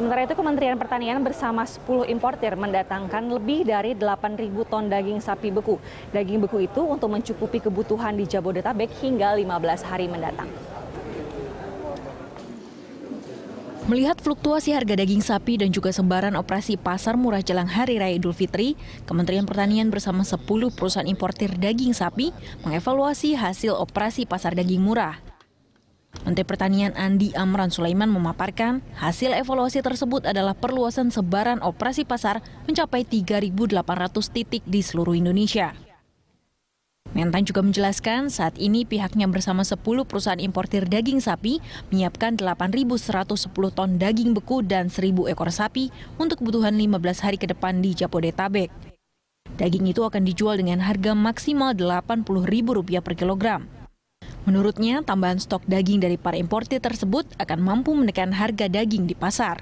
Sementara itu Kementerian Pertanian bersama 10 importer mendatangkan lebih dari 8.000 ton daging sapi beku. Daging beku itu untuk mencukupi kebutuhan di Jabodetabek hingga 15 hari mendatang. Melihat fluktuasi harga daging sapi dan juga sembaran operasi pasar murah jelang Hari Raya Idul Fitri, Kementerian Pertanian bersama 10 perusahaan importir daging sapi mengevaluasi hasil operasi pasar daging murah. Menteri Pertanian Andi Amran Sulaiman memaparkan, hasil evaluasi tersebut adalah perluasan sebaran operasi pasar mencapai 3.800 titik di seluruh Indonesia. Mentan juga menjelaskan saat ini pihaknya bersama 10 perusahaan importir daging sapi menyiapkan 8.110 ton daging beku dan 1.000 ekor sapi untuk kebutuhan 15 hari ke depan di Jabodetabek. Daging itu akan dijual dengan harga maksimal Rp80.000 per kilogram. Menurutnya, tambahan stok daging dari para importer tersebut akan mampu menekan harga daging di pasar.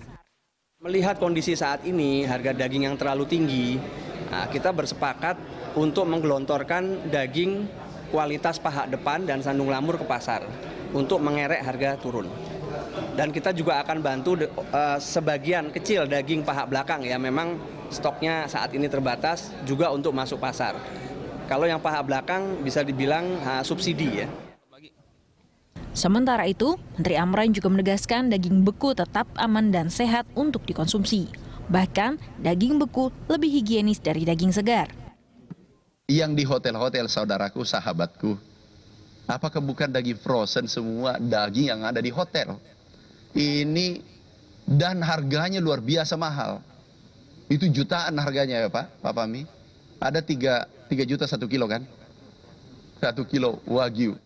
Melihat kondisi saat ini, harga daging yang terlalu tinggi, nah kita bersepakat untuk menggelontorkan daging kualitas paha depan dan sandung lamur ke pasar untuk mengerek harga turun. Dan kita juga akan bantu uh, sebagian kecil daging paha belakang ya, memang stoknya saat ini terbatas juga untuk masuk pasar. Kalau yang paha belakang bisa dibilang uh, subsidi ya. Sementara itu, Menteri Amran juga menegaskan daging beku tetap aman dan sehat untuk dikonsumsi. Bahkan, daging beku lebih higienis dari daging segar. Yang di hotel-hotel saudaraku, sahabatku, apakah bukan daging frozen semua daging yang ada di hotel? Ini dan harganya luar biasa mahal. Itu jutaan harganya ya Pak, Pak Pami. Ada 3, 3 juta satu kilo kan? satu kilo wagyu.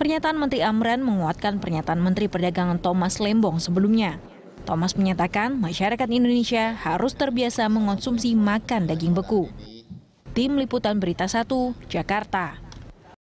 Pernyataan Menteri Amran menguatkan pernyataan Menteri Perdagangan Thomas Lembong sebelumnya. Thomas menyatakan masyarakat Indonesia harus terbiasa mengonsumsi makan daging beku. Tim Liputan Berita 1, Jakarta.